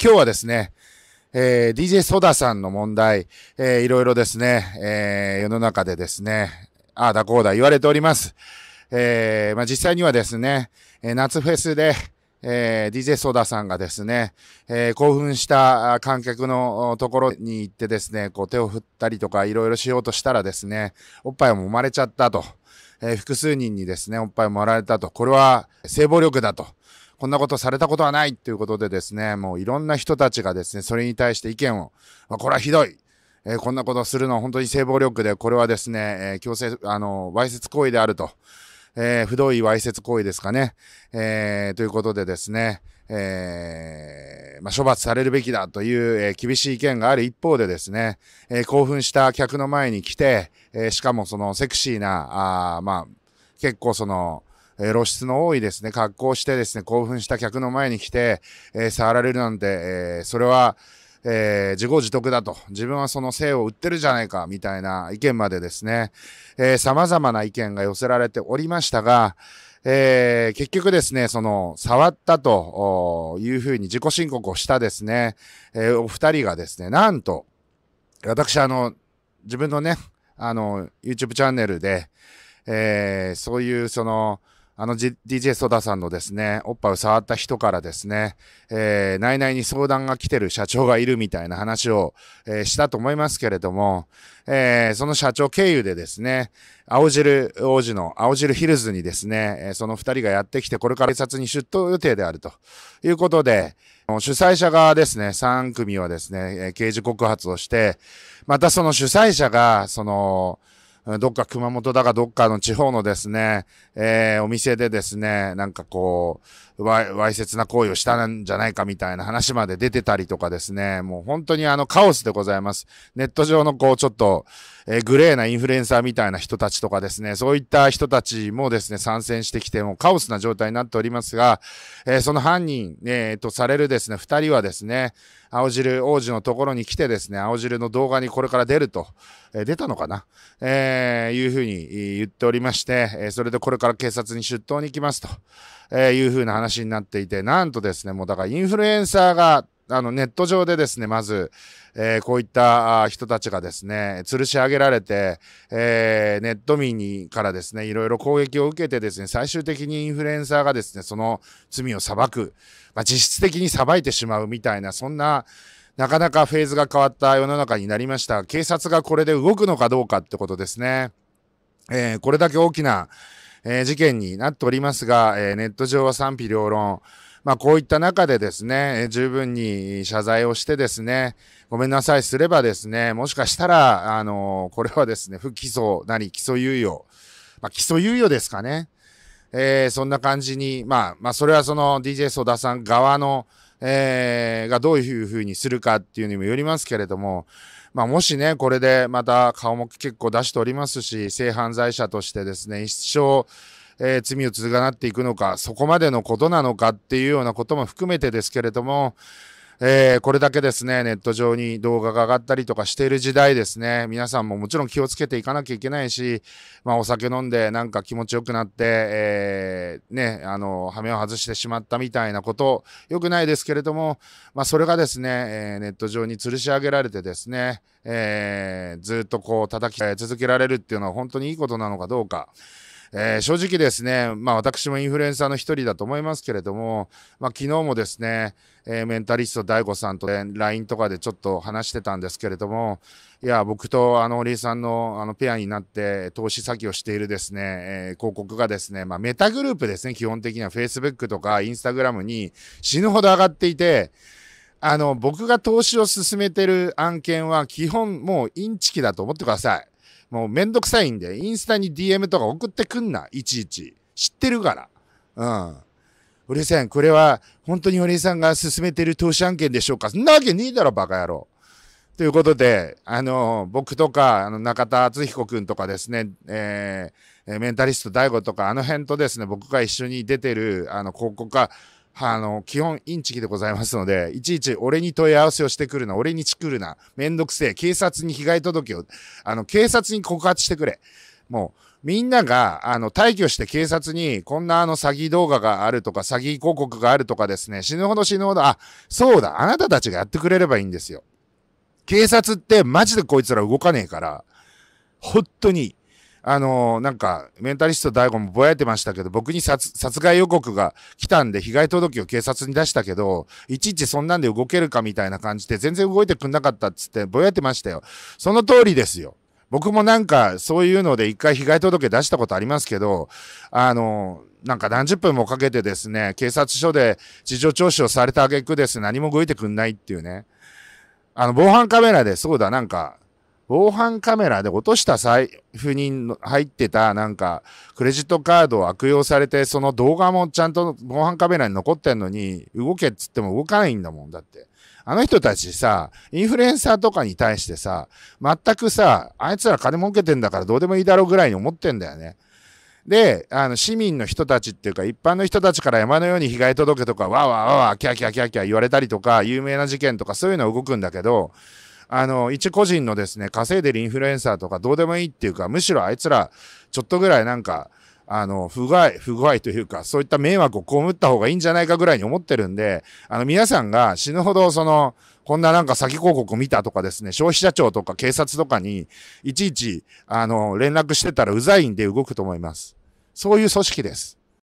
今日はですね、えー、DJ ソダさんの問題、えー、いろいろですね、えー、世の中でですね、ああだこうだ言われております。えー、まあ、実際にはですね、え夏フェスで、えー、DJ ソダさんがですね、えー、興奮した観客のところに行ってですね、こう手を振ったりとかいろいろしようとしたらですね、おっぱいも生まれちゃったと、えー、複数人にですね、おっぱいもられたと、これは性暴力だと、こんなことされたことはないっていうことでですね、もういろんな人たちがですね、それに対して意見を、まあ、これはひどい。えー、こんなことするのは本当に性暴力で、これはですね、えー、強制、あの、わいせつ行為であると。えー、不同意わいせつ行為ですかね。えー、ということでですね、えー、まあ、処罰されるべきだという、え厳しい意見がある一方でですね、え興奮した客の前に来て、えしかもそのセクシーな、あまあ、結構その、え露出の多いですね、格好してですね、興奮した客の前に来て、え触られるなんて、えそれは、えー、自業自得だと。自分はその性を売ってるじゃないか、みたいな意見までですね、えー、様々な意見が寄せられておりましたが、えー、結局ですね、その、触ったというふうに自己申告をしたですね、えー、お二人がですね、なんと、私、あの、自分のね、あの、YouTube チャンネルで、えー、そういう、その、あの、G、DJ ソダさんのですね、おっぱいを触った人からですね、えー、内々に相談が来てる社長がいるみたいな話を、えー、したと思いますけれども、えー、その社長経由でですね、青汁王子の青汁ヒルズにですね、えその二人がやってきて、これから警察に出頭予定であるということで、主催者側ですね、三組はですね、刑事告発をして、またその主催者が、その、どっか熊本だかどっかの地方のですね、えー、お店でですね、なんかこう、わいせつな行為をしたんじゃないかみたいな話まで出てたりとかですね、もう本当にあのカオスでございます。ネット上のこうちょっと、えー、グレーなインフルエンサーみたいな人たちとかですね、そういった人たちもですね、参戦してきて、もうカオスな状態になっておりますが、えー、その犯人、えー、とされるですね、二人はですね、青汁王子のところに来てですね、青汁の動画にこれから出ると、えー、出たのかなえー、いうふうに言っておりまして、えー、それでこれから警察に出頭に行きますと。えいう風な話になっていて、なんとですね、もうだからインフルエンサーが、あの、ネット上でですね、まず、えー、こういった人たちがですね、吊るし上げられて、えー、ネット民にからですね、いろいろ攻撃を受けてですね、最終的にインフルエンサーがですね、その罪を裁く、まあ、実質的に裁いてしまうみたいな、そんな、なかなかフェーズが変わった世の中になりました。警察がこれで動くのかどうかってことですね。えー、これだけ大きな、えー、事件になっておりますが、えー、ネット上は賛否両論。まあ、こういった中でですね、え十分に謝罪をしてですね、ごめんなさいすればですね、もしかしたら、あのこれはですね、不起訴なり起訴猶予。まあ、起訴猶予ですかね。えー、そんな感じに、まあ、まあ、それはその DJ 曽田さん側の、えー、がどういうふうにするかっていうにもよりますけれども、まあ、もしね、これでまた顔も結構出しておりますし、性犯罪者としてですね、一生、えー、罪を償っていくのか、そこまでのことなのかっていうようなことも含めてですけれども、えー、これだけですね、ネット上に動画が上がったりとかしている時代ですね、皆さんももちろん気をつけていかなきゃいけないし、まあ、お酒飲んでなんか気持ちよくなって、えー、ね、あの、羽目を外してしまったみたいなこと、よくないですけれども、まあ、それがですね、えー、ネット上に吊るし上げられてですね、えー、ずっとこう叩き続けられるっていうのは本当にいいことなのかどうか。えー、正直ですね、まあ私もインフルエンサーの一人だと思いますけれども、まあ昨日もですね、えー、メンタリスト DAIGO さんと LINE とかでちょっと話してたんですけれども、いや、僕とあの、リーさんのあの、ペアになって投資先をしているですね、えー、広告がですね、まあメタグループですね、基本的には Facebook とか Instagram に死ぬほど上がっていて、あの、僕が投資を進めてる案件は基本もうインチキだと思ってください。もうめんどくさいんで、インスタに DM とか送ってくんな、いちいち。知ってるから。うん。堀江さん、これは本当に堀江さんが進めてる投資案件でしょうかそんなわけねえだろ、バカ野郎。ということで、あの、僕とか、あの、中田敦彦くんとかですね、えー、メンタリスト大悟とか、あの辺とですね、僕が一緒に出てる、あの、広告が、あの、基本、インチキでございますので、いちいち俺に問い合わせをしてくるな、俺にチクるな、めんどくせえ、警察に被害届を、あの、警察に告発してくれ。もう、みんなが、あの、退去して警察に、こんなあの詐欺動画があるとか、詐欺広告があるとかですね、死ぬほど死ぬほど、あ、そうだ、あなたたちがやってくれればいいんですよ。警察ってマジでこいつら動かねえから、本当に、あのなんか、メンタリスト大悟もぼやいてましたけど、僕に殺害予告が来たんで、被害届を警察に出したけど、いちいちそんなんで動けるかみたいな感じで、全然動いてくんなかったっつって、ぼやいてましたよ。その通りですよ。僕もなんか、そういうので一回被害届出したことありますけど、あのなんか何十分もかけてですね、警察署で事情聴取をされた挙句です、何も動いてくんないっていうね。あの、防犯カメラで、そうだ、なんか、防犯カメラで落とした財布に入ってたなんか、クレジットカードを悪用されて、その動画もちゃんと防犯カメラに残ってんのに、動けっつっても動かないんだもんだって。あの人たちさ、インフルエンサーとかに対してさ、全くさ、あいつら金儲けてんだからどうでもいいだろうぐらいに思ってんだよね。で、あの、市民の人たちっていうか、一般の人たちから山のように被害届とか、わーわーわーわー、キャキャキャキャ言われたりとか、有名な事件とか、そういうの動くんだけど、あの、一個人のですね、稼いでるインフルエンサーとかどうでもいいっていうか、むしろあいつら、ちょっとぐらいなんか、あの、不具合、不具合というか、そういった迷惑を被った方がいいんじゃないかぐらいに思ってるんで、あの、皆さんが死ぬほど、その、こんななんか先広告見たとかですね、消費者庁とか警察とかに、いちいち、あの、連絡してたらうざいんで動くと思います。そういう組織です。